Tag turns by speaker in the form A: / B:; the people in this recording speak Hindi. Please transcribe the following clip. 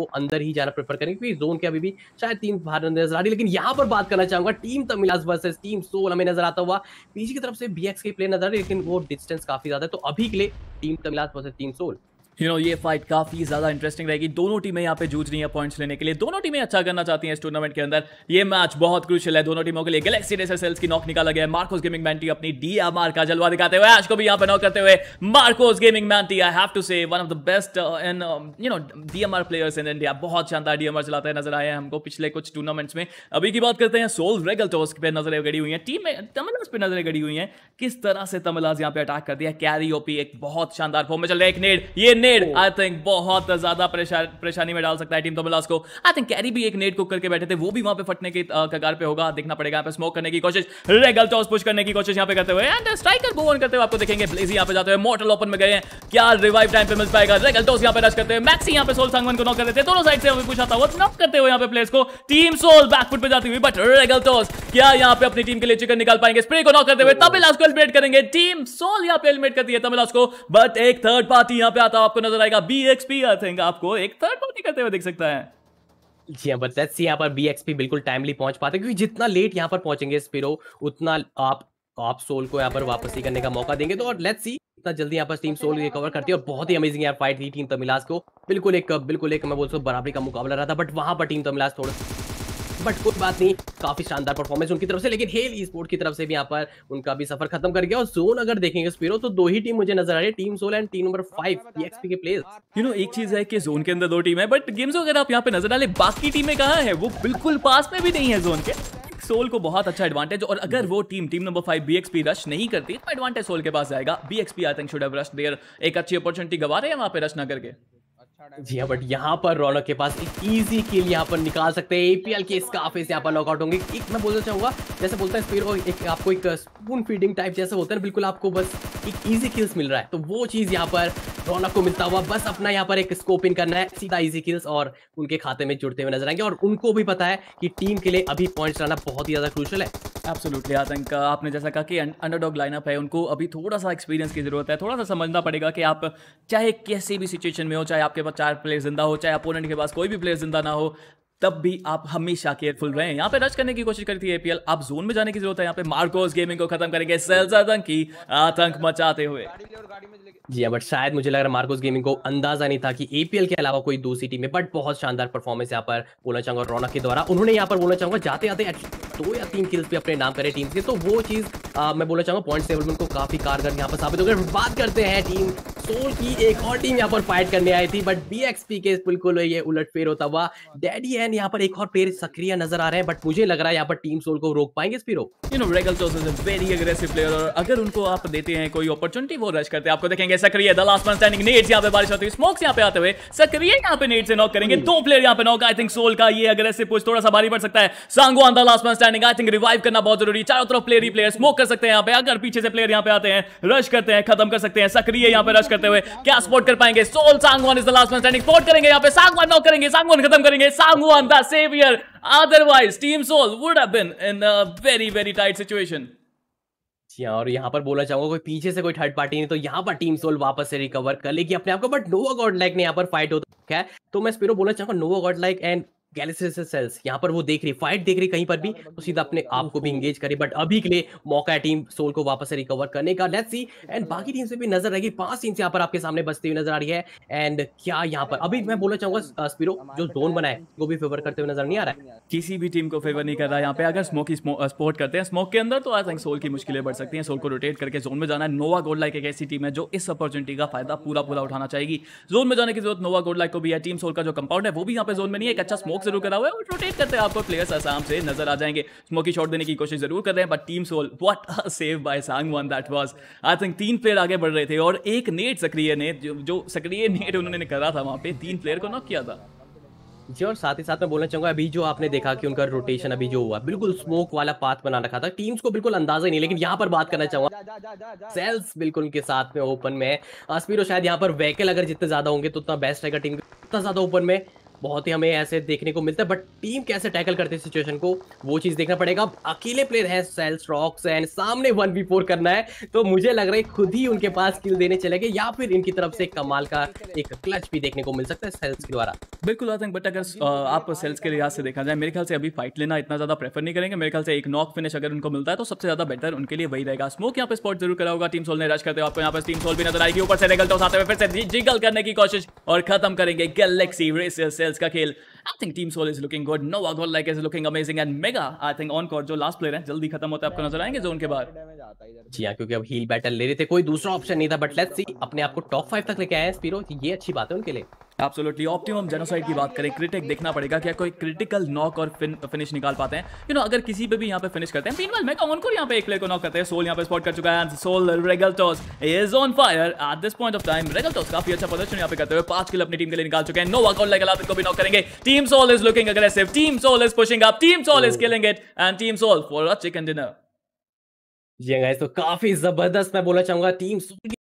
A: वो अंदर ही जाना प्रेफर करेंगे क्योंकि जोन के अभी भी शायद टीम बाहर नजर आ रही है लेकिन यहाँ पर बात करना चाहूंगा team Tamilas versus team Soul हमें नजर आता हुआ पीजी की तरफ से बी के प्लेयर नजर आ रही लेकिन वो डिस्टेंस काफी
B: ज्यादा है तो अभी के लिए team Tamilas versus team Soul you you know know, ये फाइट काफी ज्यादा इंटरेस्टिंग रहेगी दोनों टीमें यहाँ पे जूझ रही है पॉइंट्स लेने के लिए दोनों टीमें अच्छा करना चाहती हैं इस टूर्नामेंट के अंदर ये मैच बहुत क्रूशल है दोनों टीमों के लिए गैलेक्सी रेसर की नॉक निकाला गया मार्कोस गेमिंग मैंटी अपनी डी का जलवा दिखाते हुए आज को भी यहाँ पे नॉक करते हुए मार्कोस गेमिंग मैंटी I have to say one of the best in you know the players in India बहुत शानदार डी चलाते नजर आए हैं हमको पिछले कुछ टूर्नामेंट्स में अभी की बात करते हैं सोल रेगल टॉस पे नजरें गड़ी हुई है टीम में तमिलाज पे नजरें गड़ी हुई है किस तरह से तमिलाज यहाँ पे अटैक कर दिया कैरी ओपी एक बहुत शानदार फॉर्म में चल रहा है एक नेड ये नेड आई थिंक बहुत ज्यादा परेशानी में डाल सकता है टीम तो तोबलास को आई थिंक कैरी भी एक नेड कुक करके बैठे थे वो भी वहां पे फटने की कगार पे होगा देखना पड़ेगा यहाँ पे स्मोक करने की कोशिश रेगल टॉस पुश करने की कोशिश यहाँ पे करते हुए एंड स्ट्राइकर गो ऑन करते हुए आपको देखेंगे ब्लेजी यहाँ पे जाते हुए मोटल ओपन में गए हैं क्या रिवाइव टाइम पे मिल पाएगा रेगल टॉस यहाँ पे रश करते हुए मैक्सी यहाँ पे सोल सांगवन को नॉक कर देते दोनों साइड से हमें पूछा था वो नॉक करते हुए यहाँ पे प्लेयर्स को टीम सोल बैकफुट पे जाती हुई बट रेगल टॉस क्या यहाँ पे अपनी टीम के लिए चिकन निकाल पाएंगे स्प्रे को नॉक करते हुए oh. तमिलास को एलिमिनेट करेंगे टीम सोल यहाँ पे एलिमिनेट करती है तमिलास को बट एक थर्ड पार्टी यहाँ पे आता हुआ आपको नजर आएगा B X P I think आपको एक थर्ड पार्टी करते हुए देख सकता है जी हाँ बट सी यहाँ पर बी बीएक्सपी बिल्कुल टाइमली पहुंच पाते क्योंकि जितना लेट यहाँ
A: पर पहुंचेंगे स्पिरो उतना आप आप सोल को यहाँ पर वापसी करने का मौका देंगे तो और लेट्स सी इतना जल्दी यहाँ पर टीम सोल रिकवर करती है और बहुत ही अमेजिंग यार फाइट थी टीम तमिलास को बिल्कुल एक बिल्कुल एक मैं बोल सकता बराबरी का मुकाबला रहा था बट वहाँ पर टीम तमिलास थोड़ा बट कोई बात नहीं काफी शानदार परफॉर्मेंस उनकी तरफ से लेकिन हेल ई स्पोर्ट की तरफ से भी यहाँ पर उनका भी सफर खत्म कर गया और जोन अगर देखेंगे स्पीरो तो दो ही टीम
B: मुझे नजर आ रही है team Soul and team number five के प्लेस यू नो एक चीज है कि जोन के अंदर दो टीम है बट गेम्स अगर आप यहाँ पे नजर डाले बाकी टीमें कहा है वो बिल्कुल पास में भी नहीं है जोन के सोल को बहुत अच्छा एडवांटेज और अगर वो team team number five BXP rush नहीं करती तो एडवांटेज सोल के पास जाएगा BXP I think should have rush there एक अच्छी अपॉर्चुनिटी गवा रहे हैं वहां पे रश ना करके
A: जी हाँ बट यहाँ पर रौनक के पास एक इजी किल यहाँ पर निकाल सकते हैं एपीएल के इस से यहाँ पर नॉकआउट होंगे
B: एक मैं बोलना चाहूंगा
A: जैसे बोलते हैं स्पीड एक आपको एक स्पून फीडिंग टाइप जैसे होता है बिल्कुल आपको बस एक ईजी किल्स मिल रहा है तो वो चीज़ यहाँ पर रौनक को मिलता हुआ बस अपना यहाँ पर एक स्कोप इन करना है सीधा इजी किल्स और उनके खाते में जुड़ते हुए नजर आएंगे और उनको भी पता है कि टीम के लिए अभी पॉइंट्स लाना बहुत ही ज्यादा क्रूशल
B: है एब्सोल्युटली आतंक आपने जैसा कहा कि अंडरडॉग लाइनअप है उनको अभी थोड़ा सा एक्सपीरियंस की जरूरत है थोड़ा सा समझना पड़ेगा कि आप चाहे किसी भी सिचुएशन में हो चाहे आपके पास चार प्लेयर जिंदा हो चाहे अपोनेंट के पास कोई भी प्लेयर जिंदा ना हो तब भी आप हमेशा केयरफुल रहे यहाँ पे रश करने की कोशिश करती है एपीएल आप जोन में जाने की जरूरत है यहाँ पे मार्कोस गेमिंग को खत्म करेंगे सेल्स आतंक की आतंक मचाते हुए
A: जी बट हाँ, शायद मुझे लग रहा है मार्कोस गेमिंग को अंदाजा नहीं था कि एपीएल के अलावा कोई दूसरी टीम में बट बहुत शानदार परफॉर्मेंस यहाँ पर बोलना चाहूंगा रौनक के द्वारा उन्होंने यहाँ पर बोलना चाहूंगा जाते जाते दो या तीन किल्स भी अपने नाम करे टीम के तो वो चीज मैं बोलना चाहूंगा पॉइंट टेबल में उनको काफी कारगर यहाँ पर साबित हो गया बात करते हैं टीम सोल की एक और टीम यहाँ पर फाइट करने आई थी बट बी एक्स पी के बिल्कुल ये उलट फेर होता हुआ डैडी एंड यहाँ पर एक और पेयर सक्रिय नजर आ रहे हैं बट मुझे लग रहा है यहाँ पर टीम सोल को रोक
B: पाएंगे Spower you know Regaltos very aggressive player और अगर उनको आप देते हैं कोई अपॉर्चुनिटी वो रश करते हैं आपको देखेंगे सक्रिय the last man standing needs यहाँ पे बारिश होती है स्मोक्स यहाँ पे आते हुए सक्रिय यहाँ पे नीड से नॉक करेंगे hmm. दो प्लेयर यहाँ पे नॉक आई थिंक सोल का ये अग्रेसिव पुश थोड़ा सा भारी पड़ सकता है सांगो on the last man standing I think revive करना बहुत जरूरी चारों तरफ प्लेयर ही प्लेयर स्मोक कर सकते हैं यहाँ पे अगर पीछे से प्लेयर यहाँ पे आते हैं रश करते हैं खत्म कर सकते हैं सक्रिय यहाँ पे रश करते हुए क्या स्पोर्ट कर पाएंगे Soul Sangwan is the last man standing support करेंगे यहां पे सांगवान नॉक करेंगे सांगवान खत्म करेंगे Sangwan the saviour otherwise team Soul would have been in a very very tight situation
A: और यहाँ पर बोला चाहूंगा कोई पीछे से कोई थर्ड पार्टी नहीं तो यहाँ पर टीम सोल वापस से रिकवर कर लेगी अपने आप को बट नोवा गॉड लाइक ने यहाँ पर फाइट होता है तो मैं स्पिरो बोला चाहूंगा Nova god like and Galaxy Sales यहाँ पर वो देख रही फाइट देख रही कहीं पर भी तो सीधा अपने आप को भी इंगेज करे बट अभी के लिए मौका है टीम सोल को वापस रिकवर करने का लेट्स सी एंड बाकी टीम से भी नजर रहेगी पांच टीम यहाँ पर आपके सामने बचती हुई नजर आ रही है एंड क्या यहाँ पर अभी मैं बोलना चाहूंगा स्पीरो
B: uh, जो जोन बनाए वो भी फेवर करते हुए नजर नहीं आ रहा है किसी भी टीम को फेवर नहीं कर रहा है यहाँ पे अगर स्मोक ही स्पोर्ट करते हैं स्मोक के अंदर तो आई थिंक सोल की मुश्किलें बढ़ सकती है सोल को रोटेट करके जोन में जाना है नोवा गोल्ड लाइक एक ऐसी टीम है जो इस अपॉर्चुनिटी का फायदा पूरा पूरा उठाना चाहेगी जोन में जाने की जरूरत नोवा गोल्ड लाइक को भी है टीम सोल का जो कंपाउंड है वो भी यहाँ पे जोन में नहीं है एक अच्छा स्मोक स्मोक जरूर करा हुआ है रोटेट करते हैं आपको प्लेयर्स आसाम से नजर आ जाएंगे स्मोकी शॉट देने की कोशिश जरूर कर रहे हैं but team Soul what save by Sangwan that was I think तीन प्लेयर आगे बढ़ रहे थे और एक नेट सक्रिय ने जो, जो सक्रिय नेट उन्होंने करा था वहाँ पे तीन प्लेयर को नॉक किया था
A: जी और साथ ही साथ मैं बोलना चाहूंगा अभी जो आपने देखा कि उनका रोटेशन अभी जो हुआ बिल्कुल स्मोक वाला पाथ बना रखा था टीम्स को बिल्कुल अंदाजा ही नहीं लेकिन यहाँ पर बात करना चाहूंगा सेल्स बिल्कुल उनके साथ में ओपन में अस्पीरो शायद यहाँ पर वैकल अगर जितने ज्यादा होंगे तो उतना बेस्ट रहेगा टीम उतना ज्यादा ओपन में बहुत ही हमें ऐसे देखने को मिलता है बट टीम कैसे टैकल करती है सिचुएशन को वो चीज़ देखना पड़ेगा अकेले प्लेयर है सेल्स रॉक्स एंड सामने वन बी फोर करना है तो मुझे लग रहा है खुद ही उनके पास किल देने चले गए या फिर इनकी तरफ से कमाल का एक क्लच भी देखने को मिल सकता है सेल्स के द्वारा
B: बिल्कुल आतंक बट अगर आप सेल्स के लिहाज से देखा जाए मेरे ख्याल से अभी फाइट लेना इतना ज़्यादा प्रेफर नहीं करेंगे मेरे ख्याल से एक नॉक फिनिश अगर उनको मिलता है तो सबसे ज़्यादा बेटर उनके लिए वही रहेगा स्मोक यहाँ पे स्पॉट जरूर करा होगा टीम सोल ने रश करते हो आपको यहाँ पर टीम सोल भी नजर आएगी ऊपर से निकलते तो में फिर से जिगल करने की कोशिश और खत्म करेंगे गैलेक्सी सेल्स का खेल I think team Soul is looking good no goal like is looking amazing and Mega I think on cord जो लास्ट प्लेयर है जल्दी खत्म होता है आपको नजर आएंगे जोन के बाहर
A: जी हां क्योंकि अब हील बैटल ले रहे थे कोई दूसरा ऑप्शन नहीं था
B: बट लेट्स सी अपने आप को टॉप फाइव तक लेके आए स्पीरो ये अच्छी बात है उनके लिए एब्सोल्युटली ऑप्टिमम जेनोसाइड की बात करें क्रिटिक देखना पड़ेगा क्या कोई क्रिटिकल नॉक और फिन, फिनिश निकाल पाते हैं यू you नो know, अगर किसी पे भी यहाँ पे फिनिश करते हैं मीनवाइल मैं कौन को यहाँ पे एक प्लेयर को नॉक करते हैं सोल यहाँ पे स्पॉट कर चुका है Soul Regaltos is on fire at this point of time Regaltos काफी अच्छा प्रदर्शन यहाँ पे करते हुए पांच किलो अपनी टीम के लिए निकाल चुके हैं नो वर्कआउट लेगा आप इनको भी नॉक करेंगे team Soul is looking aggressive team Soul is pushing up team Soul is killing it and team Soul for a chicken dinner
A: जी गाइस तो काफी जबरदस्त मैं बोला चाहूंगा टीम सोल